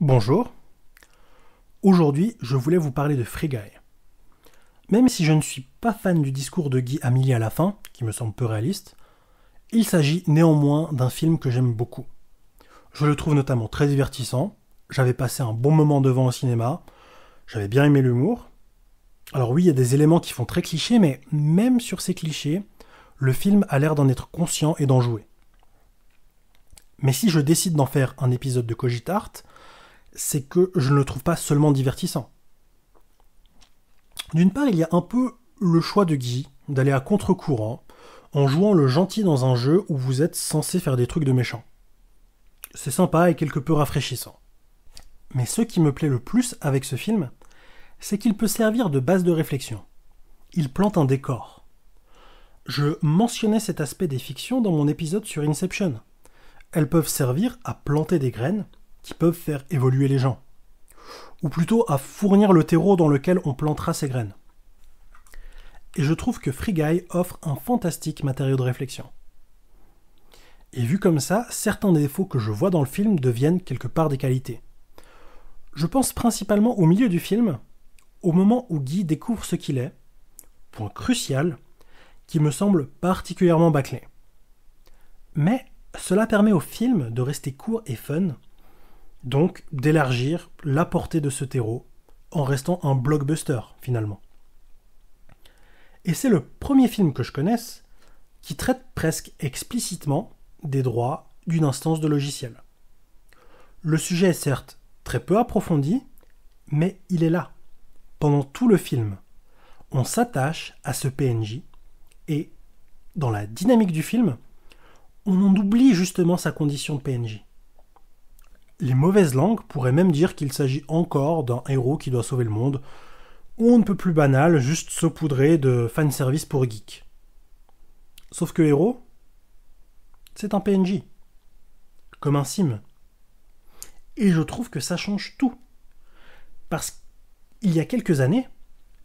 Bonjour. Aujourd'hui, je voulais vous parler de Guy. Même si je ne suis pas fan du discours de Guy Amélie à la fin, qui me semble peu réaliste, il s'agit néanmoins d'un film que j'aime beaucoup. Je le trouve notamment très divertissant, j'avais passé un bon moment devant au cinéma, j'avais bien aimé l'humour. Alors oui, il y a des éléments qui font très clichés, mais même sur ces clichés, le film a l'air d'en être conscient et d'en jouer. Mais si je décide d'en faire un épisode de Cogitart, c'est que je ne le trouve pas seulement divertissant. D'une part, il y a un peu le choix de Guy d'aller à contre-courant en jouant le gentil dans un jeu où vous êtes censé faire des trucs de méchant. C'est sympa et quelque peu rafraîchissant. Mais ce qui me plaît le plus avec ce film, c'est qu'il peut servir de base de réflexion. Il plante un décor. Je mentionnais cet aspect des fictions dans mon épisode sur Inception. Elles peuvent servir à planter des graines qui peuvent faire évoluer les gens, ou plutôt à fournir le terreau dans lequel on plantera ses graines. Et je trouve que Free Guy offre un fantastique matériau de réflexion. Et vu comme ça, certains des défauts que je vois dans le film deviennent quelque part des qualités. Je pense principalement au milieu du film, au moment où Guy découvre ce qu'il est, point crucial, qui me semble particulièrement bâclé. Mais cela permet au film de rester court et fun, donc d'élargir la portée de ce terreau en restant un blockbuster finalement. Et c'est le premier film que je connaisse qui traite presque explicitement des droits d'une instance de logiciel. Le sujet est certes très peu approfondi, mais il est là. Pendant tout le film, on s'attache à ce PNJ et, dans la dynamique du film, on en oublie justement sa condition de PNJ. Les mauvaises langues pourraient même dire qu'il s'agit encore d'un héros qui doit sauver le monde, ou on ne peut plus banal, juste saupoudrer de fanservice pour geek. Sauf que héros, c'est un PNJ, comme un sim. Et je trouve que ça change tout. Parce qu'il y a quelques années,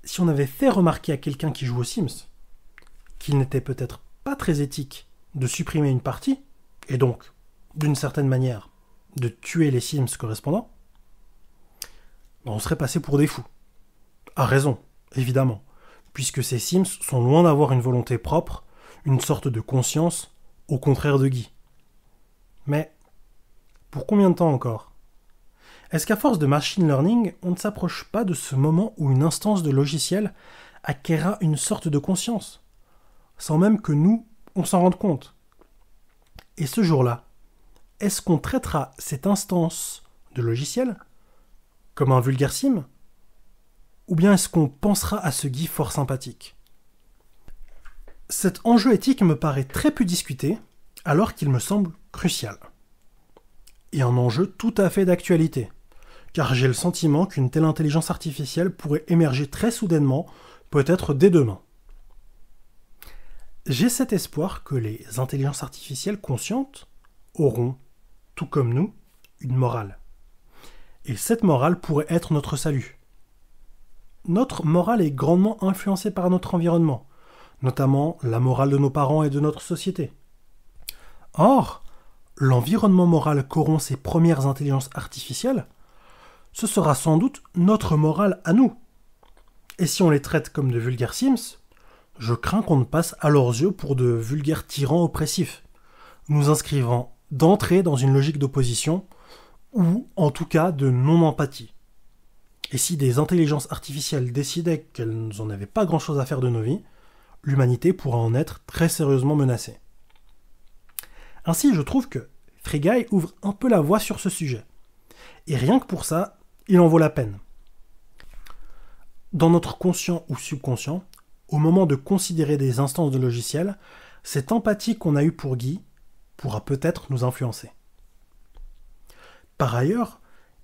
si on avait fait remarquer à quelqu'un qui joue aux Sims qu'il n'était peut-être pas très éthique de supprimer une partie, et donc, d'une certaine manière, de tuer les Sims correspondants, ben, on serait passé pour des fous. À raison, évidemment, puisque ces Sims sont loin d'avoir une volonté propre, une sorte de conscience, au contraire de Guy. Mais pour combien de temps encore Est-ce qu'à force de machine learning, on ne s'approche pas de ce moment où une instance de logiciel acquérera une sorte de conscience, sans même que nous, on s'en rende compte Et ce jour-là, est-ce qu'on traitera cette instance de logiciel comme un vulgaire sim Ou bien est-ce qu'on pensera à ce Guy fort sympathique Cet enjeu éthique me paraît très peu discuté, alors qu'il me semble crucial. Et un enjeu tout à fait d'actualité, car j'ai le sentiment qu'une telle intelligence artificielle pourrait émerger très soudainement, peut-être dès demain. J'ai cet espoir que les intelligences artificielles conscientes auront tout comme nous, une morale. Et cette morale pourrait être notre salut. Notre morale est grandement influencée par notre environnement, notamment la morale de nos parents et de notre société. Or, l'environnement moral corrompt ses premières intelligences artificielles, ce sera sans doute notre morale à nous. Et si on les traite comme de vulgaires Sims, je crains qu'on ne passe à leurs yeux pour de vulgaires tyrans oppressifs, nous inscrivant d'entrer dans une logique d'opposition, ou en tout cas de non-empathie. Et si des intelligences artificielles décidaient qu'elles n'en avaient pas grand-chose à faire de nos vies, l'humanité pourra en être très sérieusement menacée. Ainsi, je trouve que Guy ouvre un peu la voie sur ce sujet. Et rien que pour ça, il en vaut la peine. Dans notre conscient ou subconscient, au moment de considérer des instances de logiciels, cette empathie qu'on a eue pour Guy pourra peut-être nous influencer. Par ailleurs,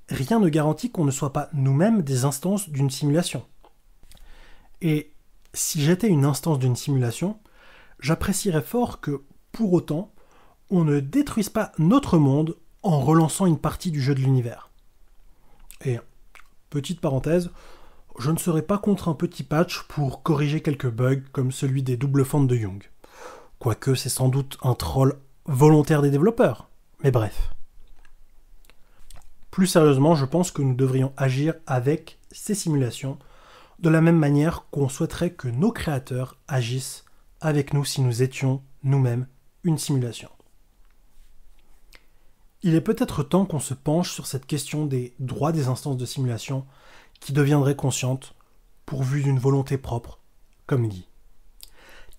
rien ne garantit qu'on ne soit pas nous-mêmes des instances d'une simulation. Et si j'étais une instance d'une simulation, j'apprécierais fort que, pour autant, on ne détruise pas notre monde en relançant une partie du jeu de l'univers. Et, petite parenthèse, je ne serais pas contre un petit patch pour corriger quelques bugs comme celui des doubles fentes de Young. Quoique c'est sans doute un troll volontaire des développeurs. Mais bref. Plus sérieusement, je pense que nous devrions agir avec ces simulations de la même manière qu'on souhaiterait que nos créateurs agissent avec nous si nous étions nous-mêmes une simulation. Il est peut-être temps qu'on se penche sur cette question des droits des instances de simulation qui deviendraient conscientes, pourvues d'une volonté propre, comme dit.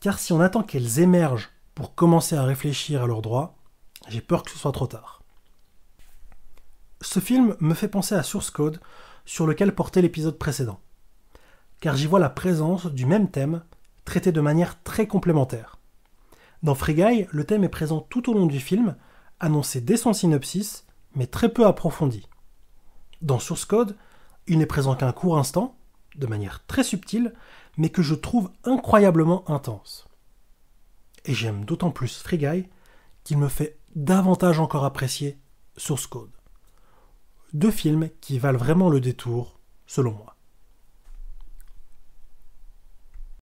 Car si on attend qu'elles émergent pour commencer à réfléchir à leurs droits, j'ai peur que ce soit trop tard. Ce film me fait penser à Source Code, sur lequel portait l'épisode précédent, car j'y vois la présence du même thème traité de manière très complémentaire. Dans Free Guy, le thème est présent tout au long du film, annoncé dès son synopsis, mais très peu approfondi. Dans Source Code, il n'est présent qu'un court instant, de manière très subtile, mais que je trouve incroyablement intense et j'aime d'autant plus Free Guy qu'il me fait davantage encore apprécier Source Code. Deux films qui valent vraiment le détour, selon moi.